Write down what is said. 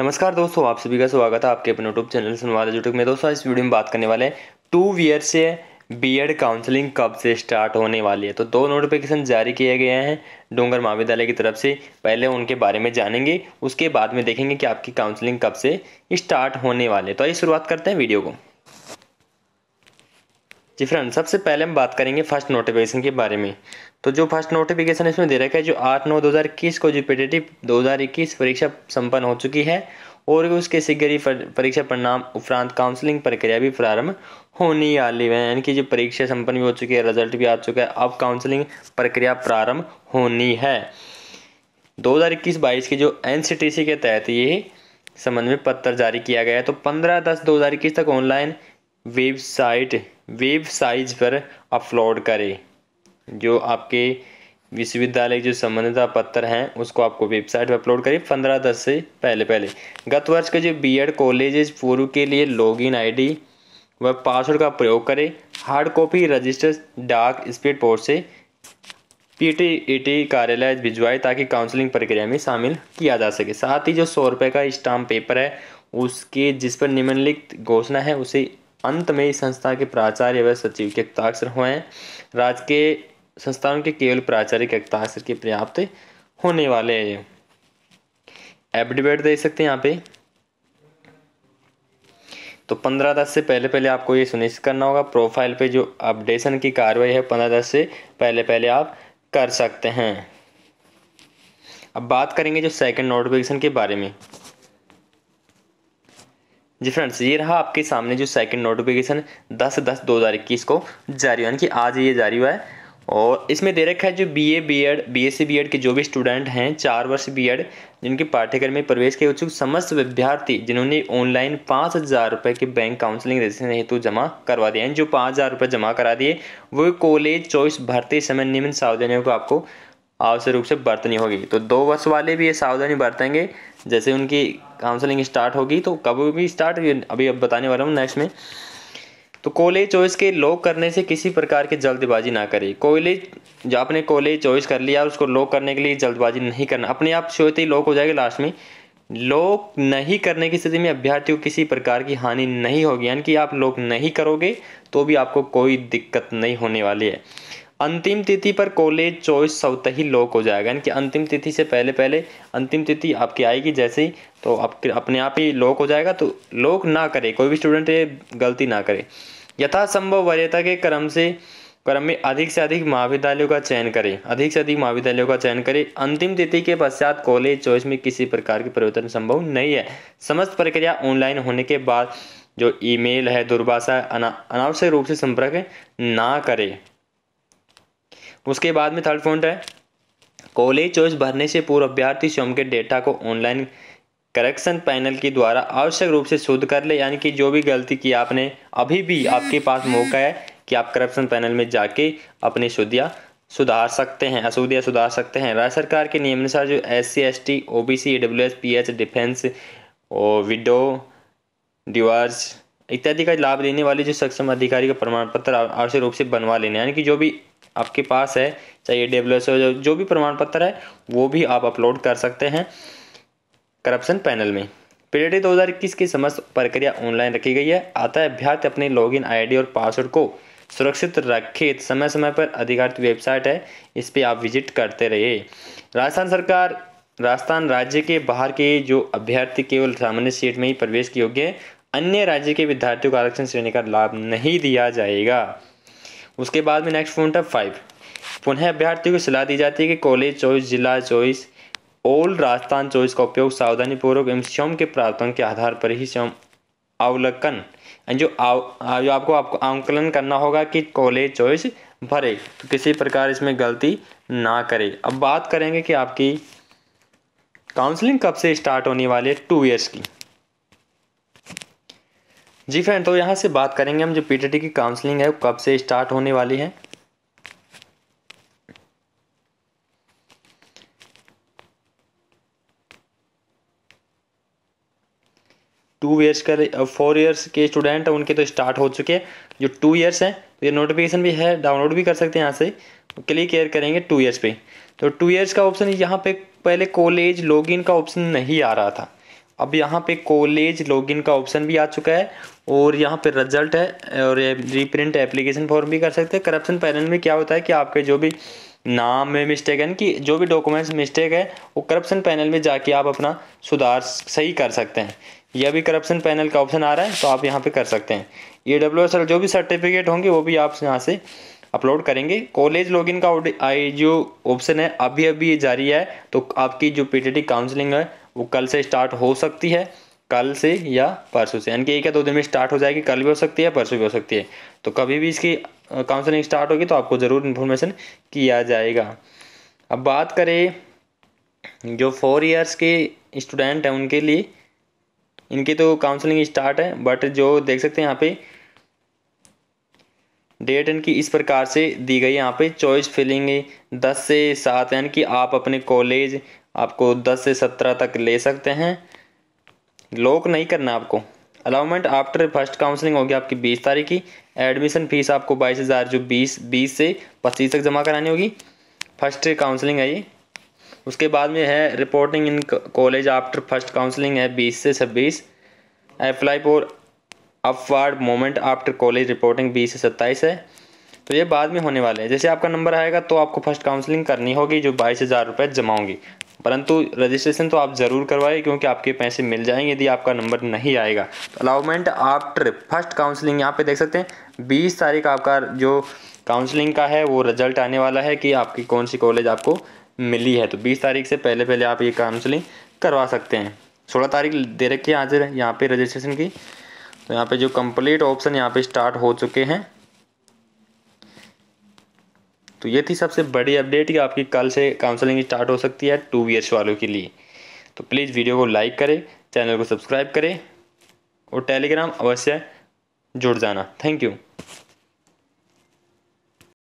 नमस्कार दोस्तों आप सभी का स्वागत है आपके अपने यूट्यूब चैनल सुनवाला यूट्यूब में दोस्तों इस वीडियो में बात करने वाले हैं टू वीयर से बीएड काउंसलिंग कब से स्टार्ट होने वाली है तो दो नोटिफिकेशन जारी किए गए हैं डोंगर महाविद्यालय की तरफ से पहले उनके बारे में जानेंगे उसके बाद में देखेंगे कि आपकी काउंसलिंग कब से स्टार्ट होने वाले है तो आइए शुरुआत करते हैं वीडियो को जी फ्रेंड सबसे पहले हम बात करेंगे फर्स्ट नोटिफिकेशन के बारे में तो जो फर्स्ट नोटिफिकेशन इसमें दे रखा है जो आठ नौ दो हज़ार इक्कीस को जीपीटेटिव दो हज़ार इक्कीस परीक्षा संपन्न हो चुकी है और उसके शीघ्र ही परीक्षा परिणाम उपरांत काउंसलिंग प्रक्रिया भी प्रारंभ होने वाली है यानी कि जो परीक्षा संपन्न भी हो चुकी है रिजल्ट भी आ चुका है अब काउंसलिंग प्रक्रिया प्रारंभ होनी है 2021-22 की जो एन के तहत ये संबंध में पत्र जारी किया गया है तो 15 दस 2021 तक ऑनलाइन वेबसाइट वेबसाइट पर अपलोड करें जो आपके विश्वविद्यालय जो संबंधित पत्र हैं उसको आपको वेबसाइट पर अपलोड करिए पंद्रह दस से पहले पहले गत वर्ष के जो बी एड कॉलेजेज पूर्व के लिए लॉगिन आईडी व पासवर्ड का प्रयोग करें हार्ड कॉपी रजिस्टर डाक स्पीड पोस्ट से पीटीईटी e कार्यालय भिजवाए ताकि काउंसलिंग प्रक्रिया में शामिल किया जा सके साथ ही जो सौ रुपये का स्टाम्प पेपर है उसके जिस पर निम्नलिखित घोषणा है उसे अंत में संस्था के प्राचार्य व सचिव के हस्ताक्षर हुए हैं राज्य के संस्थान के केवल प्राचार्य के हस्ताक्षर के पर्याप्त होने वाले हैं एफिडेविट दे सकते हैं यहाँ पे तो पंद्रह दस से पहले पहले आपको ये सुनिश्चित करना होगा प्रोफाइल पे जो अपडेशन की कार्रवाई है पंद्रह दस से पहले पहले आप कर सकते हैं अब बात करेंगे जो सेकंड नोटिफिकेशन के बारे में जी फ्रेंड्स ये रहा आपके सामने जो सेकंड नोटिफिकेशन दस दस दो हज़ार इक्कीस को जारी हुआ यानी कि आज ये जारी हुआ है और इसमें दे रखा है जो B A B Ed B S C B Ed के जो भी स्टूडेंट हैं चार वर्ष बी एड जिनके पाठ्यक्रम में प्रवेश के उत्सुक समस्त विद्यार्थी जिन्होंने ऑनलाइन पाँच हज़ार रुपये के बैंक काउंसलिंग रजिस्ट्रेशन हेतु जमा करवा दिए हैं जो पाँच हज़ार रुपये जमा करा दिए वो कॉलेज चॉइस भरते समय निम्न सावधानियों को आपको आवश्यक रूप से बरतनी होगी तो दो वर्ष वाले भी ये सावधानी बरतेंगे जैसे उनकी काउंसलिंग स्टार्ट होगी तो कब भी स्टार्ट अभी अब बताने वाला हूँ नेक्स्ट में तो कोयले चॉइस के लॉक करने से किसी प्रकार की जल्दबाजी ना करें कोयले जो आपने कोयले चॉइस कर लिया उसको लॉक करने के लिए जल्दबाजी नहीं करना अपने आप सोचते ही लॉक हो जाएगा लास्ट में लॉक नहीं करने की स्थिति में अभ्यर्थी को किसी प्रकार की हानि नहीं होगी यानी कि आप लॉक नहीं करोगे तो भी आपको कोई दिक्कत नहीं होने वाली है अंतिम तिथि पर कॉलेज चॉइस स्वतः ही लॉक हो जाएगा यानी कि अंतिम तिथि से पहले पहले अंतिम तिथि आपकी आएगी जैसे ही तो आप अपने आप ही लॉक हो जाएगा तो लॉक ना करे कोई भी स्टूडेंट ये गलती ना करे यथासंभव वरीयता के क्रम से क्रम में अधिक से अधिक महाविद्यालयों का चयन करें अधिक से अधिक महाविद्यालयों का चयन करें अंतिम तिथि के पश्चात कॉलेज चॉइस में किसी प्रकार के परिवर्तन संभव नहीं है समस्त प्रक्रिया ऑनलाइन होने के बाद जो ईमेल है दूरभाषा अनावश्यक रूप से संपर्क ना करें उसके बाद में थर्ड पॉइंट है कॉलेज चॉइस भरने से पूर्व अभ्यर्थी स्वयं के डेटा को ऑनलाइन करेक्शन पैनल के द्वारा आवश्यक रूप से शोध कर ले यानी कि जो भी गलती की आपने अभी भी आपके पास मौका है कि आप करप्शन पैनल में जाके अपनी शुद्धियाँ सुधार सकते हैं असुविधा सुधार सकते हैं राज्य सरकार के नियमानुसार जो S C S T O B C A W S P H defence और विडो डिवर्स इत्यादि का लाभ लेने वाले जो सक्षम अधिकारी का प्रमाण पत्र आवश्यक रूप से बनवा लेने यानी कि जो भी आपके पास है चाहे ए डब्ल्यू एस हो जो भी प्रमाण पत्र है वो भी आप अपलोड कर सकते हैं करप्शन पैनल में पीडीटी 2021 की समस्त प्रक्रिया ऑनलाइन रखी गई है आता है अभ्यर्थी अपने लॉगिन आईडी और पासवर्ड को सुरक्षित रखे समय समय पर अधिकारित वेबसाइट है इस पर आप विजिट करते रहिए राजस्थान सरकार राजस्थान राज्य के बाहर के जो अभ्यर्थी केवल सामान्य सीट में ही प्रवेश के योग्य है अन्य राज्य के विद्यार्थियों को आरक्षण श्रेणी का लाभ नहीं दिया जाएगा उसके बाद में नेक्स्ट पॉइंट है फाइव पुनः अभ्यर्थियों को सलाह दी जाती है कि कॉलेज चॉइस जिला चॉइस ओल्ड राजस्थान चॉइस का उपयोग सावधानीपूर्वक एवं स्वयं के प्रावधान के आधार पर ही स्वयं अवलोकन जो आव, जो आपको आपको आंकलन करना होगा कि कॉलेज चॉइस भरे तो किसी प्रकार इसमें गलती ना करे अब बात करेंगे कि आपकी काउंसलिंग कब से स्टार्ट होने वाली है टू ईयर्स की जी फ्रेंड तो यहाँ से बात करेंगे हम जो पीटीटी की काउंसलिंग है वो कब से स्टार्ट होने वाली है टू ईयर्स का फोर uh, ईयर्स के स्टूडेंट हैं उनके तो स्टार्ट हो चुके हैं जो टू ईयर्स हैं तो ये नोटिफिकेशन भी है डाउनलोड भी कर सकते हैं यहाँ से क्लिक एयर करेंगे टू ईयर्स पे तो टू ईयर्स का ऑप्शन यहाँ पे पहले कॉलेज लॉगिन का ऑप्शन नहीं आ रहा था अब यहाँ पे कॉलेज लॉगिन का ऑप्शन भी आ चुका है और यहाँ पे रिजल्ट है और ये रीप्रिंट एप्लीकेशन फॉर्म भी कर सकते हैं करप्शन पैनल में क्या होता है कि आपके जो भी नाम में मिस्टेक है कि जो भी डॉक्यूमेंट्स मिस्टेक है वो करप्शन पैनल में जाके आप अपना सुधार सही कर सकते हैं यह भी करप्शन पैनल का ऑप्शन आ रहा है तो आप यहाँ पे कर सकते हैं ई डब्ल्यू एस जो भी सर्टिफिकेट होंगे वो भी आप यहाँ से अपलोड करेंगे कॉलेज लॉगिन का आई जो ऑप्शन है अभी अभी जारी है तो आपकी जो पीटीटी काउंसलिंग है वो कल से स्टार्ट हो सकती है कल से या परसों से यानी कि एक या दो दिन में स्टार्ट हो जाएगी कल भी हो सकती है परसों भी हो सकती है तो कभी भी इसकी काउंसलिंग स्टार्ट होगी तो आपको ज़रूर इन्फॉर्मेशन किया जाएगा अब बात करें जो फोर इयर्स के स्टूडेंट हैं उनके लिए इनकी तो काउंसलिंग स्टार्ट है बट जो देख सकते हैं यहाँ पे डेट इनकी इस प्रकार से दी गई है यहाँ पे चॉइस फिलिंग दस से सात यानी कि आप अपने कॉलेज आपको दस से सत्रह तक ले सकते हैं लॉक नहीं करना आपको अलाउमेंट आफ्टर फर्स्ट काउंसलिंग होगी आपकी बीस तारीख की एडमिशन फीस आपको बाईस हज़ार जो बीस बीस से पच्चीस तक जमा करानी होगी फर्स्ट काउंसलिंग है ये उसके बाद में है reporting in college after first counselling है बीस से छब्बीस apply for upward movement after college reporting बीस से सत्ताईस है तो ये बाद में होने वाले हैं जैसे आपका नंबर आएगा तो आपको फर्स्ट काउंसलिंग करनी होगी जो बाईस हज़ार रुपये जमा होंगी परंतु रजिस्ट्रेशन तो आप ज़रूर करवाएं क्योंकि आपके पैसे मिल जाएंगे यदि आपका नंबर नहीं आएगा तो अलाउमेंट आफ्टर फर्स्ट काउंसलिंग यहाँ पे देख सकते हैं बीस तारीख आपका जो काउंसलिंग का है वो रिजल्ट आने वाला है कि आपकी कौन सी कॉलेज आपको मिली है तो बीस तारीख से पहले पहले आप ये काउंसलिंग करवा सकते हैं सोलह तारीख दे रखी है हाजिर यहाँ पे रजिस्ट्रेशन की तो यहाँ पे जो कंप्लीट ऑप्शन यहाँ पे स्टार्ट हो चुके हैं तो ये थी सबसे बड़ी अपडेट कि आपकी कल से काउंसलिंग स्टार्ट हो सकती है टू ईयर्स वालों के लिए तो प्लीज़ वीडियो को लाइक करें चैनल को सब्सक्राइब करें और टेलीग्राम अवश्य जुड़ जाना थैंक यू